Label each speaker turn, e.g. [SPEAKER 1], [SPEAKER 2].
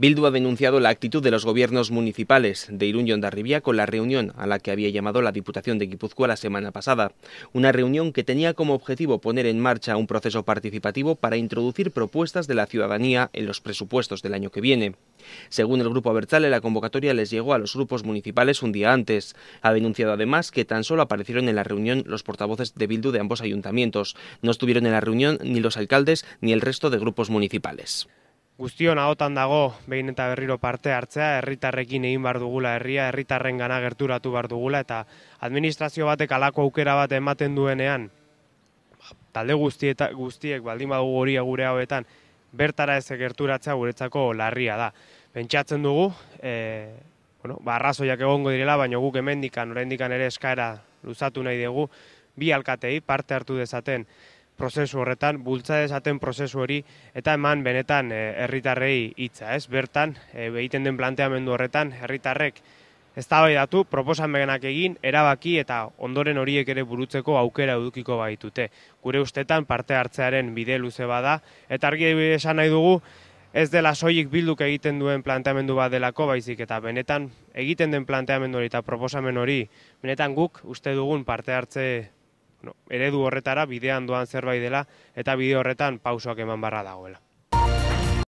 [SPEAKER 1] Bildu ha denunciado la actitud de los gobiernos municipales de Irún y Ondarribía con la reunión a la que había llamado la Diputación de Guipúzcoa la semana pasada, una reunión que tenía como objetivo poner en marcha un proceso participativo para introducir propuestas de la ciudadanía en los presupuestos del año que viene. Según el Grupo Abertzale, la convocatoria les llegó a los grupos municipales un día antes. Ha denunciado además que tan solo aparecieron en la reunión los portavoces de Bildu de ambos ayuntamientos. No estuvieron en la reunión ni los alcaldes ni el resto de grupos municipales.
[SPEAKER 2] Guztion ahotan dago behin eta berriro parte hartzea, herritarrekin egin bar dugula herria, herritarren gana gerturatu bar dugula, eta administrazio batek alako aukera bat ematen duenean, ba, talde guztieta, guztiek baldin badugu hori gure hauetan, bertara ez gerturatzea guretzako larria da. Pentsatzen dugu, e, bueno, barrazoiak ba, egongo direla, baina guk hemendikan, oraindikan ere eskaera luzatu nahi dugu, bi alkatei parte hartu dezaten, prozesu horretan, bultza dezaten prozesu hori, eta eman benetan eh, herritarrei e, hitza, ez? Bertan, e, behiten den planteamendu horretan, herritarrek ez datu, proposamenak egin, erabaki eta ondoren horiek ere burutzeko aukera edukiko baitute. Gure ustetan parte hartzearen bide luze bada, eta argi esan nahi dugu, Ez dela soilik bilduk egiten duen planteamendu bat delako, baizik eta benetan egiten den planteamendu hori eta proposamen hori, benetan guk uste dugun parte hartze bueno, eredu horretara bidean doan zerbait dela eta bide horretan pausoak eman barra dagoela.